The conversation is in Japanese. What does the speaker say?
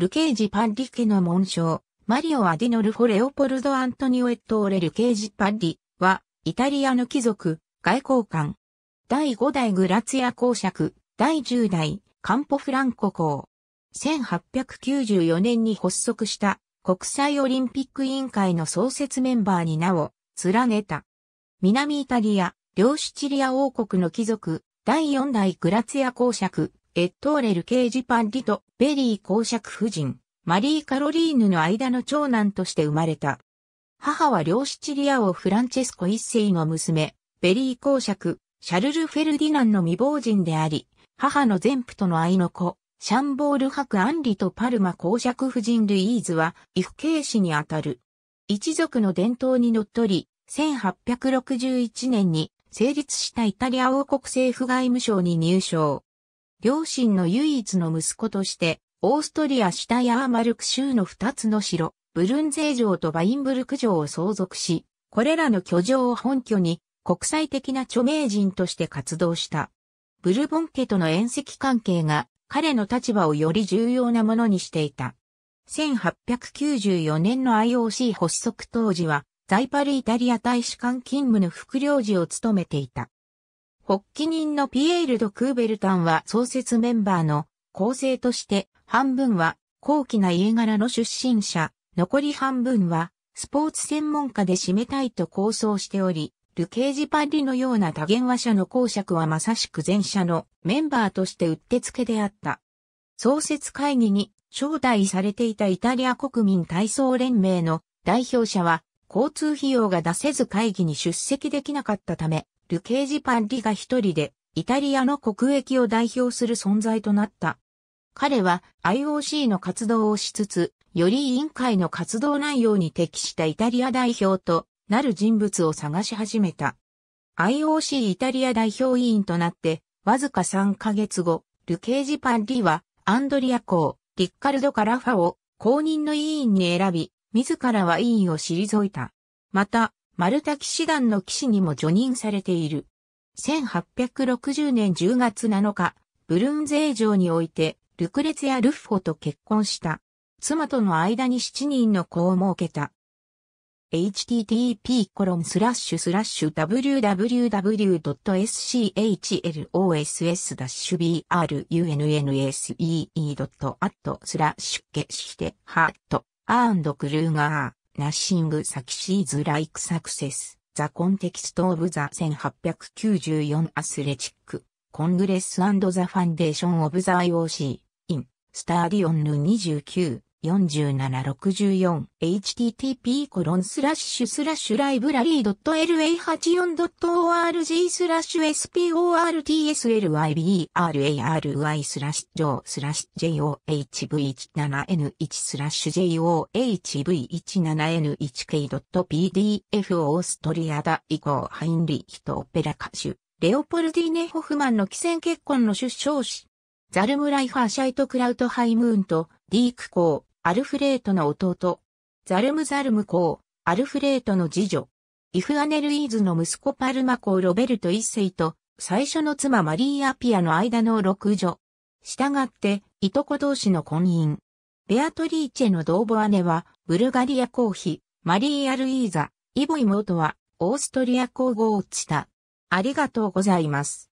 ルケージ・パッリ家の紋章、マリオ・アディノルフォ・レオポルド・アントニオ・エットーレ・ルケージ・パッリは、イタリアの貴族、外交官。第5代グラツィア公爵、第10代、カンポ・フランコ公。1894年に発足した国際オリンピック委員会の創設メンバーに名を連ねた。南イタリア、両シチリア王国の貴族、第4代グラツィア公爵、エットーレル・ケージ・パンリとベリー公爵夫人、マリー・カロリーヌの間の長男として生まれた。母は両シチリア王フランチェスコ一世の娘、ベリー公爵、シャルル・フェルディナンの未亡人であり、母の前夫との愛の子、シャンボールク・アンリとパルマ公爵夫人ルイーズは、フケ系氏にあたる。一族の伝統にのっとり、1861年に成立したイタリア王国政府外務省に入省。両親の唯一の息子として、オーストリア下ヤーマルク州の二つの城、ブルンゼー城とバインブルク城を相続し、これらの居城を本拠に国際的な著名人として活動した。ブルボン家との縁石関係が彼の立場をより重要なものにしていた。1894年の IOC 発足当時は、ザイパルイタリア大使館勤務の副領事を務めていた。発起人のピエール・ド・クーベルタンは創設メンバーの構成として半分は高貴な家柄の出身者、残り半分はスポーツ専門家で締めたいと構想しており、ルケージ・パリのような多元話者の公爵はまさしく前者のメンバーとしてうってつけであった。創設会議に招待されていたイタリア国民体操連盟の代表者は交通費用が出せず会議に出席できなかったため、ルケージ・パッリが一人で、イタリアの国益を代表する存在となった。彼は IOC の活動をしつつ、より委員会の活動内容に適したイタリア代表となる人物を探し始めた。IOC イタリア代表委員となって、わずか3ヶ月後、ルケージ・パッリは、アンドリア公、リッカルド・カラファを公認の委員に選び、自らは委員を退いた。また、マルタ騎士団の騎士にも除任されている。1860年10月7日、ブルンゼー城において、ルクレツやルッフォと結婚した。妻との間に7人の子を設けた。http://www.schloss-brunase.at スラッシュ決して、ハット、アーンドクルーガー。ナッシング・サキシーズ・ライク・サクセス、ザ・コンテキスト・オブ・ザ・1894アスレチック、コングレス・ザ・ファンデーション・オブ・ザ・ IOC、イン、スタディオンヌ29、4764 http コロンスラッシュスラッシュライブラリー .la84.org スラッシュ sportslybrary スラッシュ上スラッシュ johv17n1 スラッシュ johv17n1k.pdf オーストリアだ以降ハインリヒトオペラ歌手レオポルディーネ・ホフマンの汽船結婚の出生史ザルムライファーシャイト・クラウト・ハイムーンとディークコーアルフレートの弟、ザルムザルム公、アルフレートの次女、イフアネルイーズの息子パルマ公ロベルト一世と、最初の妻マリーアピアの間の六女。従って、いとこ同士の婚姻。ベアトリーチェの同母姉は、ブルガリア公妃、マリーアルイーザ、イボ妹は、オーストリア皇后をちた。ありがとうございます。